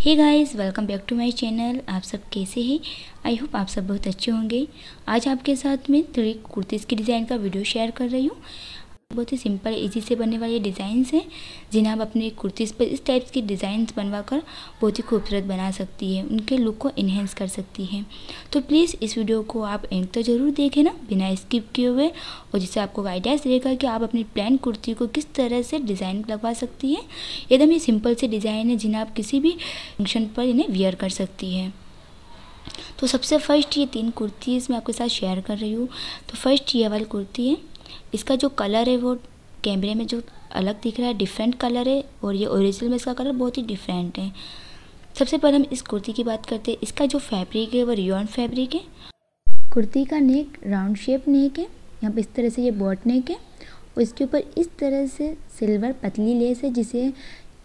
hey guys welcome back to my channel आप सब कैसे हैं आई होप आप सब बहुत अच्छे होंगे आज आपके साथ मैं थ्री कुर्तीज़ की डिज़ाइन का वीडियो शेयर कर रही हूँ बहुत ही सिंपल इजी से बनने वाले डिज़ाइंस हैं जिन्हें आप अपने कुर्तीज़ पर इस टाइप्स की डिज़ाइंस बनवा कर बहुत ही खूबसूरत बना सकती है उनके लुक को इन्हेंस कर सकती है तो प्लीज़ इस वीडियो को आप एंड तो ज़रूर देखें ना बिना स्किप किए हुए और जिससे आपको आइडियाज देगा कि आप अपनी प्लान कुर्ती को किस तरह से डिज़ाइन लगवा सकती है एकदम ही सिंपल से डिज़ाइन है जिन्हें आप किसी भी फंक्शन पर इन्हें वियर कर सकती है तो सबसे फर्स्ट ये तीन कुर्तीज़ मैं आपके साथ शेयर कर रही हूँ तो फर्स्ट ये वाली कुर्ती है इसका जो कलर है वो कैमरे में जो अलग दिख रहा है डिफरेंट कलर है और ये ओरिजिनल में इसका कलर बहुत ही डिफरेंट है सबसे पहले हम इस कुर्ती की बात करते हैं इसका जो फैब्रिक है वो रियॉन फैब्रिक है कुर्ती का नेक राउंड शेप नेक है यहाँ पर इस तरह से ये बॉट नेक है और इसके ऊपर इस तरह से सिल्वर पतली लेस है जिसे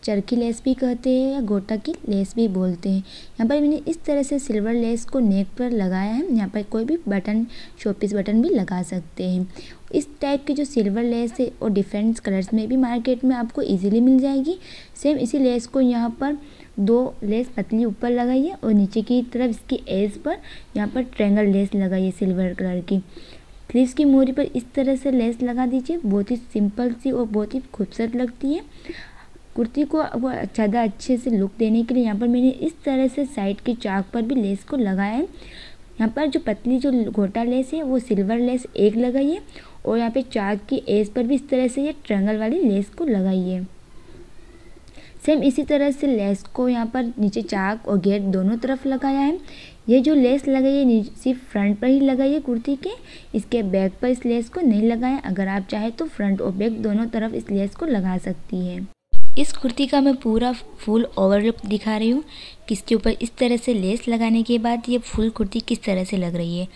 चरखी लेस भी कहते हैं या गोटा की लेस भी बोलते हैं यहाँ पर मैंने इस तरह से सिल्वर लेस को नेक पर लगाया है यहाँ पर कोई भी बटन शोपीस बटन भी लगा सकते हैं इस टाइप की जो सिल्वर लेस है और डिफरेंट कलर्स में भी मार्केट में आपको इजीली मिल जाएगी सेम इसी लेस को यहाँ पर दो लेस पतली ऊपर लगाइए और नीचे की तरफ इसकी एज पर यहाँ पर ट्रेंगल लेस लगाइए सिल्वर कलर की स्लीव्स की मोरी पर इस तरह से लेस लगा दीजिए बहुत ही सिंपल सी और बहुत ही खूबसूरत लगती है कुर्ती को वो ज़्यादा अच्छे से लुक देने के लिए यहाँ पर मैंने इस तरह से साइड के चाक पर भी लेस को लगाया है यहाँ पर जो पतली जो घोटा लेस है वो सिल्वर लेस एक लगाई है और यहाँ पे चाक की एज पर भी इस तरह से ये ट्रंगल वाली लेस को लगाइए सेम इसी तरह से लेस को यहाँ पर नीचे चाक और गेट दोनों तरफ लगाया है ये जो लेस लगाइए सिर्फ फ्रंट पर ही लगाइए कुर्ती के इसके बैक पर इस लेस को नहीं लगाएं अगर आप चाहें तो फ्रंट और बैक दोनों तरफ इस लेस को लगा सकती है इस कुर्ती का मैं पूरा फुल ओवरलुक दिखा रही हूँ किसके ऊपर इस तरह से लेस लगाने के बाद ये फुल कुर्ती किस तरह से लग रही है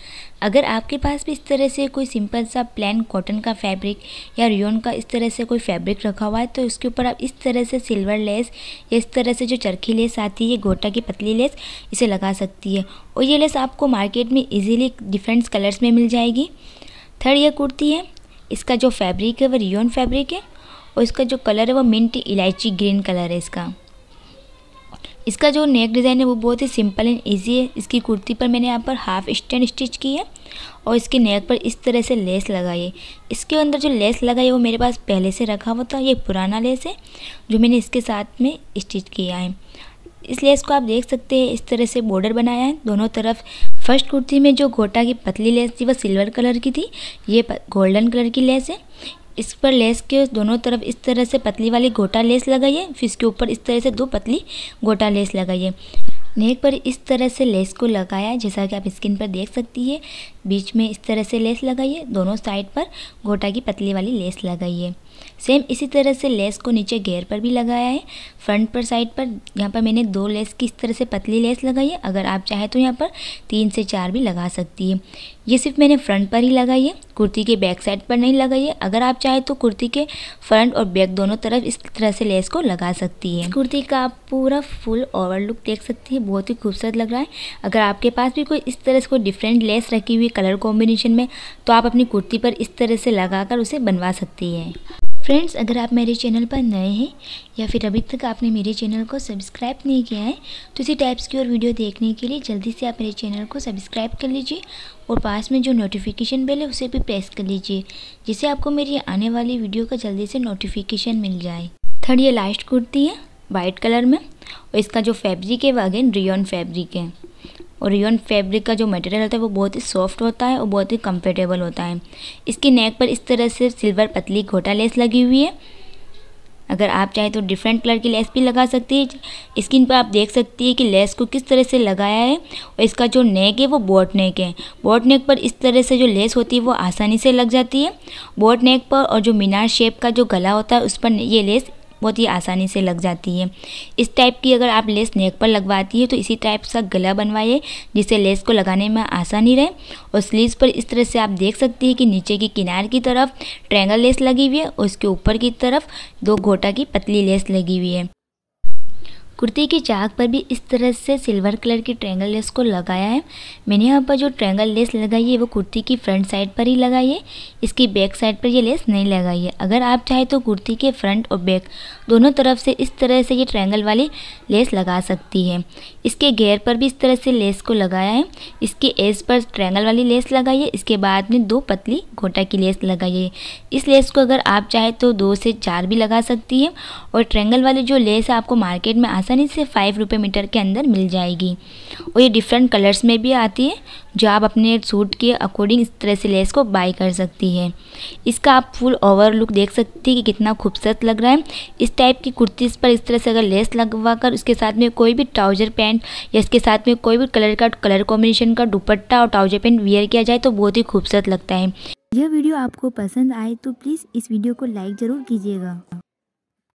अगर आपके पास भी इस तरह से कोई सिंपल सा प्लान कॉटन का फैब्रिक या रियोन का इस तरह से कोई फैब्रिक रखा हुआ है तो उसके ऊपर आप इस तरह से सिल्वर लेस या इस तरह से जो चरखी लेस आती है गोटा की पतली लेस इसे लगा सकती है और ये लेस आपको मार्केट में ईजिली डिफरेंट कलर्स में मिल जाएगी थर्ड यह कुर्ती है इसका जो फैब्रिक है वो रियोन फैब्रिक है और इसका जो कलर है वो मिंट इलायची ग्रीन कलर है इसका इसका जो नेक डिज़ाइन है वो बहुत ही सिंपल एंड इजी है इसकी कुर्ती पर मैंने यहाँ पर हाफ स्टैंड स्टिच की है और इसके नेक पर इस तरह से लेस लगाई है इसके अंदर जो लेस लगाई है वो मेरे पास पहले से रखा हुआ था ये पुराना लेस है जो मैंने इसके साथ में स्टिच किया है इस लेस को आप देख सकते हैं इस तरह से बॉर्डर बनाया है दोनों तरफ फर्स्ट कुर्ती में जो गोटा की पतली लेस थी वह सिल्वर कलर की थी ये गोल्डन कलर की लेस है इस पर लेस के दोनों तरफ इस तरह से पतली वाली गोटा लेस लगाइए फिर इसके ऊपर इस तरह से दो पतली गोटा लेस लगाइए नेक पर इस तरह से लेस को लगाया जैसा कि आप स्किन पर देख सकती है बीच में इस तरह से लेस लगाइए दोनों साइड पर गोटा की पतली वाली लेस लगाइए सेम इसी तरह से लेस को नीचे गेयर पर भी लगाया है फ्रंट पर साइड पर यहाँ पर मैंने दो लेस की इस तरह से पतली लेस लगाई है अगर आप चाहें तो यहाँ पर तीन से चार भी लगा सकती है ये सिर्फ मैंने फ्रंट पर ही लगाई है कुर्ती के बैक साइड पर नहीं लगाई है अगर आप चाहें तो कुर्ती के फ्रंट और बैक दोनों तरफ इस तरह से लेस को लगा सकती है कुर्ती का आप पूरा फुल ओवर लुक देख सकती है बहुत ही खूबसूरत लग रहा है अगर आपके पास भी कोई इस तरह से कोई डिफरेंट लेस रखी हुई कलर कॉम्बिनेशन में तो आप अपनी कुर्ती पर इस तरह से लगाकर उसे बनवा सकती हैं फ्रेंड्स अगर आप मेरे चैनल पर नए हैं या फिर अभी तक आपने मेरे चैनल को सब्सक्राइब नहीं किया है तो इसी टाइप्स की और वीडियो देखने के लिए जल्दी से आप मेरे चैनल को सब्सक्राइब कर लीजिए और पास में जो नोटिफिकेशन बेल है उसे भी प्रेस कर लीजिए जिससे आपको मेरी आने वाली वीडियो का जल्दी से नोटिफिकेशन मिल जाए थर्ड ये लास्ट कुर्ती है वाइट कलर में और इसका जो फैब्रिक है वह अगेन रियन फैब्रिक है और रिवन फैब्रिक का जो मटेरियल होता है वो बहुत ही सॉफ्ट होता है और बहुत ही कंफर्टेबल होता है इसकी नेक पर इस तरह से सिल्वर पतली घोटा लेस लगी हुई है अगर आप चाहें तो डिफरेंट कलर की लेस भी लगा सकती है स्किन पर आप देख सकती है कि लेस को किस तरह से लगाया है और इसका जो नेक है वो बोट नेक है बोट नेक पर इस तरह से जो लेस होती है वो आसानी से लग जाती है बोट नेक पर और जो मीनार शेप का जो गला होता है उस पर ये लेस बहुत ही आसानी से लग जाती है इस टाइप की अगर आप लेस नेक पर लगवाती है तो इसी टाइप सा गला बनवाइए जिससे लेस को लगाने में आसानी रहे और स्लीव्स पर इस तरह से आप देख सकती हैं कि नीचे की किनार की तरफ ट्रैंगल लेस लगी हुई है और उसके ऊपर की तरफ दो घोटा की पतली लेस लगी हुई है कुर्ती की चाक पर भी इस तरह से सिल्वर कलर की ट्रैंगल लेस को लगाया है मैंने यहाँ पर जो ट्रैंगल लेस लगाई है वो कुर्ती की फ्रंट साइड पर ही लगाई है इसकी बैक साइड पर ये लेस नहीं लगाई है अगर आप चाहे तो कुर्ती के फ्रंट और बैक दोनों तरफ से इस तरह से ये ट्रैंगल वाली लेस लगा सकती है इसके घेर पर भी इस तरह से लेस को लगाया है इसके एज पर ट्रैंगल वाली लेस लगाई है इसके बाद में दो पतली घोटा की लेस लगाई है इस लेस को अगर आप चाहे तो दो से चार भी लगा सकती है और ट्रैंगल वाली जो लेस है आपको मार्केट में आसानी से फाइव रुपये मीटर के अंदर मिल जाएगी और ये डिफरेंट कलर्स में भी आती है जो आप अपने सूट के अकॉर्डिंग इस तरह से लेस को बाई कर सकती है इसका आप फुल ओवर लुक देख सकती है कि कितना खूबसूरत लग रहा है इस टाइप की कुर्तीस पर इस तरह से अगर लेस लगवा कर उसके साथ में कोई भी ट्राउजर पैंट या इसके साथ में कोई भी कलर का कलर कॉम्बिनेशन का दुपट्टा और ट्राउजर पैंट वियर किया जाए तो बहुत ही खूबसूरत लगता है यह वीडियो आपको पसंद आए तो प्लीज़ इस वीडियो को लाइक ज़रूर कीजिएगा